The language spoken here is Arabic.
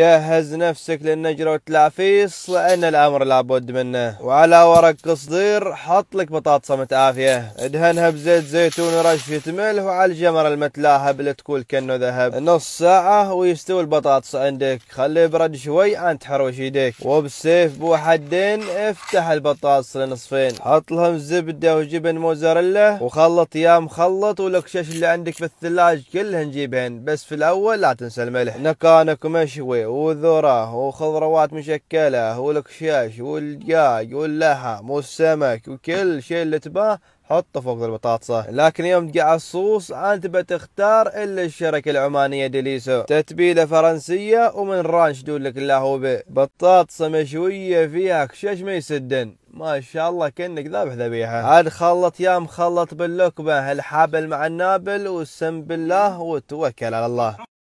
جهز نفسك للنجرة والتلافيص لأن الأمر لابد منه وعلى ورق قصدير حط لك بطاطسة متآفية ادهنها بزيت زيتون ورشفة ملح وعلى الجمر المتلاهب اللي تكون كأنه ذهب نص ساعة ويستوي البطاطس عندك خليه برد شوي عن تحروش يديك وبسيف بوحدين افتح البطاطس لنصفين حط لهم زبدة وجبن موزاريلا وخلط يا مخلط ولكشش اللي عندك في الثلاج كلهن جيبهن بس في الأول لا تنسى الملح نكانك مشوي والذرة وخضروات مشكلة والكشاش والدجاج واللحم والسمك وكل شيء اللي تباه حطه فوق البطاطسة لكن يوم تقع الصوص انت بتختار الا الشركة العمانية ديليسو تتبيلة فرنسية ومن رانش لك الله هو بطاطسة مشوية فيها كشاش ما يسدن ما شاء الله كانك ذابح ذبيحه عاد خلط يا مخلط باللكبة الحبل مع النابل والسم بالله وتوكل على الله